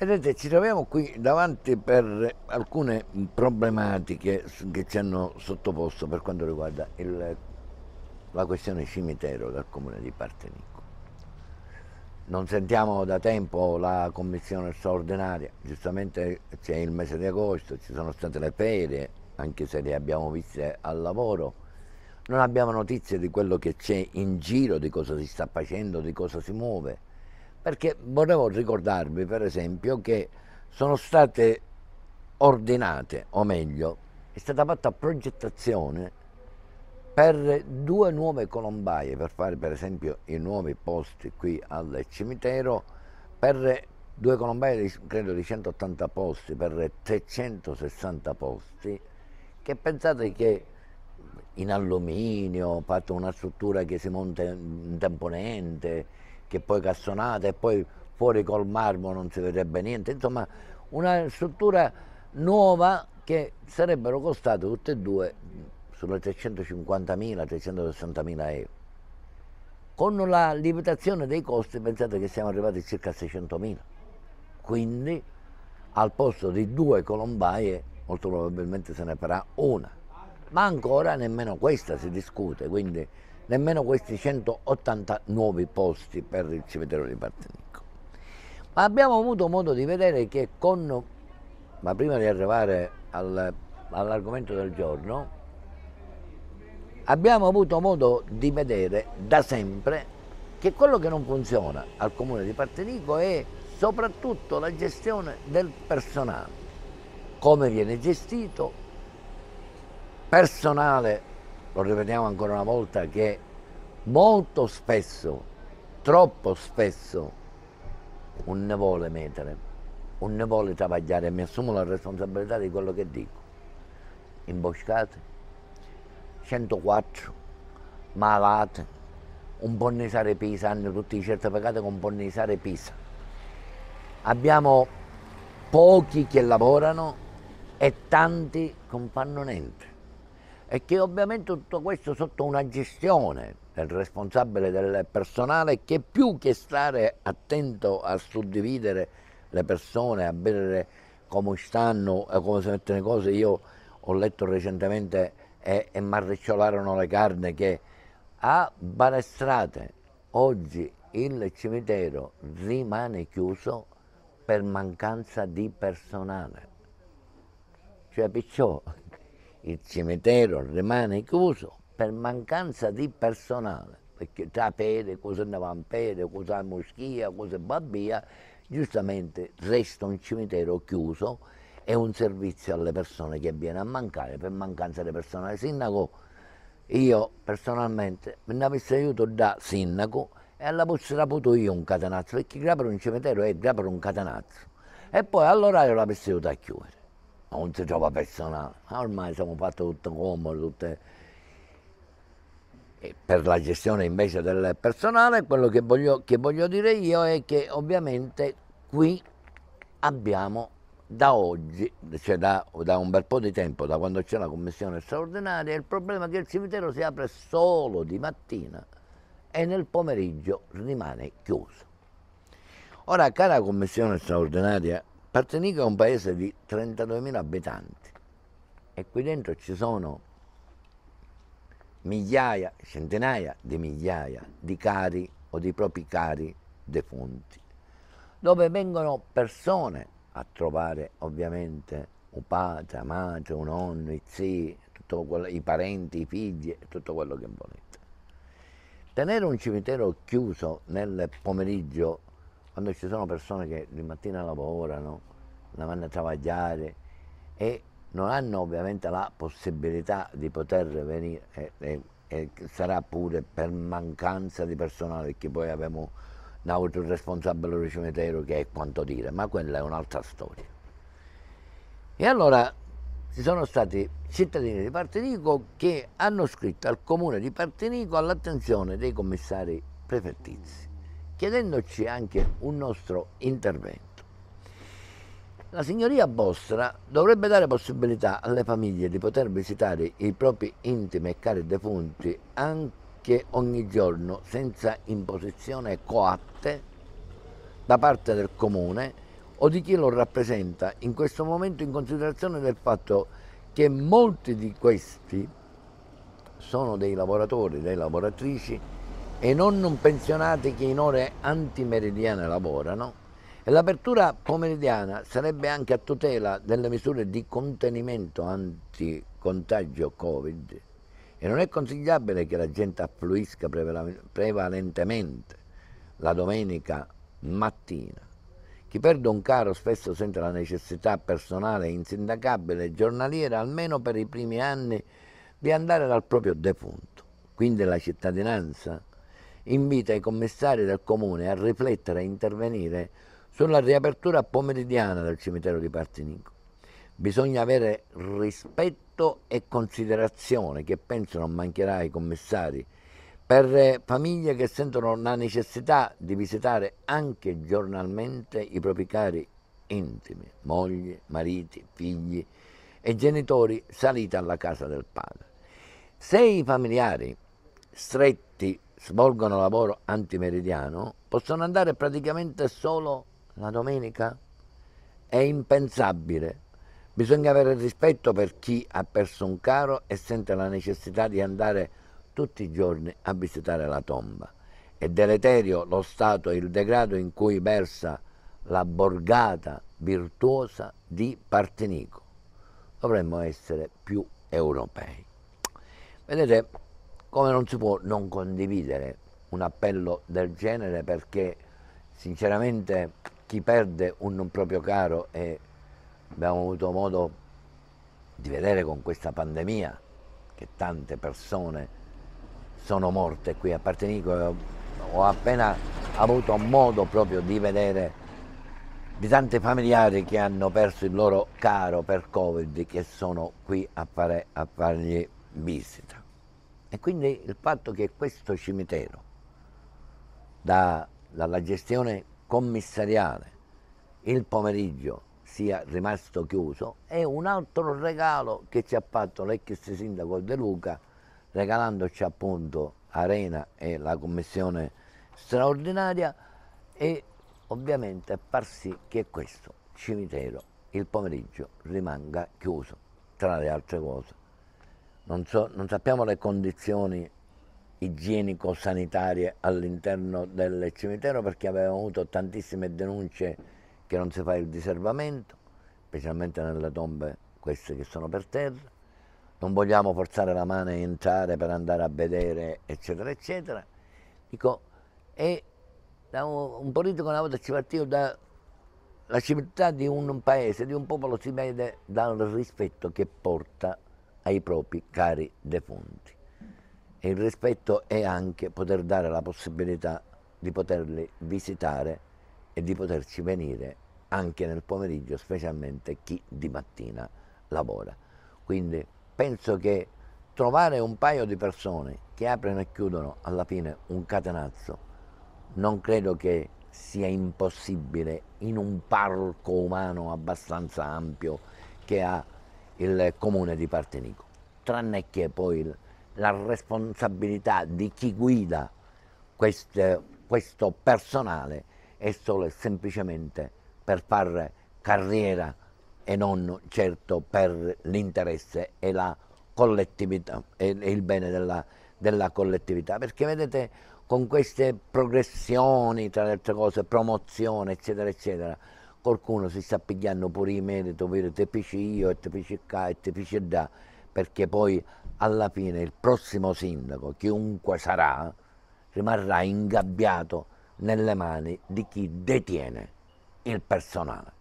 Vedete, ci troviamo qui davanti per alcune problematiche che ci hanno sottoposto per quanto riguarda il, la questione cimitero del comune di Partenico. Non sentiamo da tempo la commissione straordinaria, giustamente c'è il mese di agosto, ci sono state le ferie, anche se le abbiamo viste al lavoro, non abbiamo notizie di quello che c'è in giro, di cosa si sta facendo, di cosa si muove perché volevo ricordarvi, per esempio, che sono state ordinate, o meglio, è stata fatta progettazione per due nuove colombaie, per fare per esempio i nuovi posti qui al cimitero, per due colombaie di, credo di 180 posti, per 360 posti, che pensate che in alluminio, fatto una struttura che si monta in temponente, che poi cassonata e poi fuori col marmo non si vedrebbe niente, insomma una struttura nuova che sarebbero costate tutte e due sulle 350.000-360.000 euro. Con la limitazione dei costi pensate che siamo arrivati circa a 600.000, quindi al posto di due colombaie molto probabilmente se ne farà una, ma ancora nemmeno questa si discute, quindi nemmeno questi 180 nuovi posti per il cimitero di Partenico. Ma abbiamo avuto modo di vedere che con, ma prima di arrivare al, all'argomento del giorno, abbiamo avuto modo di vedere da sempre che quello che non funziona al comune di Partenico è soprattutto la gestione del personale, come viene gestito, personale lo ripetiamo ancora una volta, che molto spesso, troppo spesso, un ne vuole mettere, un ne vuole travagliare mi assumo la responsabilità di quello che dico. Imboscate, 104, malate, un ponnisare Pisa, hanno tutti i certificati con ponnisare Pisa. Abbiamo pochi che lavorano e tanti che non fanno niente e che ovviamente tutto questo sotto una gestione del responsabile del personale che più che stare attento a suddividere le persone, a vedere come stanno, e come si mettono le cose, io ho letto recentemente e, e marricciolarono le carne che a Balestrate oggi il cimitero rimane chiuso per mancanza di personale. Cioè Picciò, il cimitero rimane chiuso per mancanza di personale, perché sapere cosa ne va in pere, cosa è moschia, cosa è babbia, giustamente resta un cimitero chiuso e un servizio alle persone che viene a mancare per mancanza di personale sindaco. Io personalmente mi avessi aiuto da sindaco e alla possibilità potuto io un catenazzo, perché per un cimitero eh, è per un catenazzo. E poi all'orario l'avessi aiuto a chiudere non si trova personale. ormai siamo fatti tutto comodo, tutte... E per la gestione invece del personale, quello che voglio, che voglio dire io è che ovviamente qui abbiamo da oggi, cioè da, da, un bel po' di tempo, da quando c'è la commissione straordinaria, il problema è che il cimitero si apre solo di mattina e nel pomeriggio rimane chiuso. Ora, cara commissione straordinaria Partenico è un paese di 32.000 abitanti e qui dentro ci sono migliaia, centinaia di migliaia di cari o di propri cari defunti, dove vengono persone a trovare ovviamente un padre, una madre, un nonno, i zii, quello, i parenti, i figli tutto quello che volete. Tenere un cimitero chiuso nel pomeriggio, quando ci sono persone che di mattina lavorano, non vanno a travagliare e non hanno ovviamente la possibilità di poter venire e, e, e sarà pure per mancanza di personale che poi abbiamo un altro responsabile del cimitero che è quanto dire, ma quella è un'altra storia. E allora ci sono stati cittadini di Partenico che hanno scritto al comune di Partenico all'attenzione dei commissari prefettizi, chiedendoci anche un nostro intervento. La signoria vostra dovrebbe dare possibilità alle famiglie di poter visitare i propri intimi e cari defunti anche ogni giorno senza imposizione coatte da parte del comune o di chi lo rappresenta in questo momento in considerazione del fatto che molti di questi sono dei lavoratori, delle lavoratrici e non pensionati che in ore antimeridiane lavorano l'apertura pomeridiana sarebbe anche a tutela delle misure di contenimento anticontagio Covid e non è consigliabile che la gente affluisca prevalentemente la domenica mattina. Chi perde un caro spesso sente la necessità personale, e insindacabile giornaliera, almeno per i primi anni, di andare dal proprio defunto. Quindi la cittadinanza invita i commissari del comune a riflettere e intervenire sulla riapertura pomeridiana del cimitero di Partinico. Bisogna avere rispetto e considerazione che penso non mancherà ai commissari per famiglie che sentono la necessità di visitare anche giornalmente i propri cari intimi, mogli, mariti, figli e genitori saliti alla casa del padre. Se i familiari stretti svolgono lavoro antimeridiano, possono andare praticamente solo la domenica? È impensabile. Bisogna avere rispetto per chi ha perso un caro e sente la necessità di andare tutti i giorni a visitare la tomba. È deleterio lo stato e il degrado in cui versa la borgata virtuosa di Partenico. Dovremmo essere più europei. Vedete come non si può non condividere un appello del genere perché sinceramente chi perde un proprio caro e abbiamo avuto modo di vedere con questa pandemia che tante persone sono morte qui a Partenico ho appena avuto modo proprio di vedere di tanti familiari che hanno perso il loro caro per Covid che sono qui a, fare, a fargli visita. E quindi il fatto che questo cimitero da, dalla gestione commissariale il pomeriggio sia rimasto chiuso e un altro regalo che ci ha fatto l'ex sindaco De Luca regalandoci appunto Arena e la commissione straordinaria e ovviamente far sì che questo cimitero il pomeriggio rimanga chiuso tra le altre cose. Non, so, non sappiamo le condizioni igienico-sanitarie all'interno del cimitero perché avevamo avuto tantissime denunce che non si fa il diservamento, specialmente nelle tombe queste che sono per terra, non vogliamo forzare la mano e entrare per andare a vedere, eccetera, eccetera. Dico, da un politico una volta ci partito la civiltà di un paese, di un popolo si vede dal rispetto che porta ai propri cari defunti. E il rispetto è anche poter dare la possibilità di poterli visitare e di poterci venire anche nel pomeriggio, specialmente chi di mattina lavora. Quindi penso che trovare un paio di persone che aprono e chiudono alla fine un catenazzo, non credo che sia impossibile in un parco umano abbastanza ampio che ha il comune di Partenico, tranne che poi il la responsabilità di chi guida queste, questo personale è solo e semplicemente per fare carriera e non certo per l'interesse e, e il bene della, della collettività. Perché vedete, con queste progressioni, tra le altre cose, promozione, eccetera, eccetera, qualcuno si sta pigliando pure i meriti, vedete, te pici io, te pici qua, te pici da, perché poi alla fine il prossimo sindaco, chiunque sarà, rimarrà ingabbiato nelle mani di chi detiene il personale.